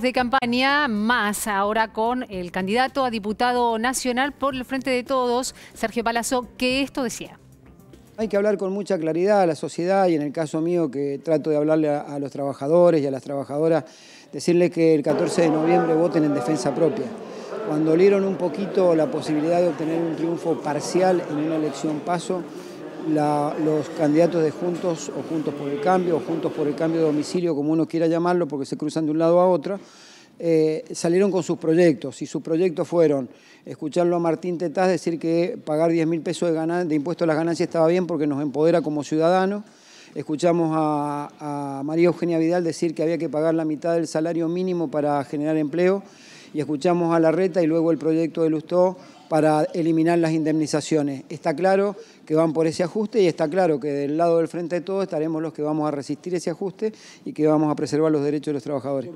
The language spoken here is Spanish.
de campaña, más ahora con el candidato a diputado nacional por el Frente de Todos, Sergio Palazzo, que esto decía. Hay que hablar con mucha claridad a la sociedad y en el caso mío que trato de hablarle a, los trabajadores y a las trabajadoras, decirles que el 14 de noviembre voten en defensa propia. Cuando olieron un poquito la posibilidad de obtener un triunfo parcial en una elección paso, los candidatos de Juntos o Juntos por el Cambio o Juntos por el Cambio de Domicilio, como uno quiera llamarlo, porque se cruzan de un lado a otro, eh, salieron con sus proyectos y sus proyectos fueron escucharlo a Martín Tetaz decir que pagar 10 mil pesos de, de impuestos a las ganancias estaba bien porque nos empodera como ciudadanos. Escuchamos a María Eugenia Vidal decir que había que pagar la mitad del salario mínimo para generar empleo y escuchamos a la reta y luego el proyecto de Lustó para eliminar las indemnizaciones. Está claro que van por ese ajuste y está claro que del lado del frente de todos estaremos los que vamos a resistir ese ajuste y que vamos a preservar los derechos de los trabajadores.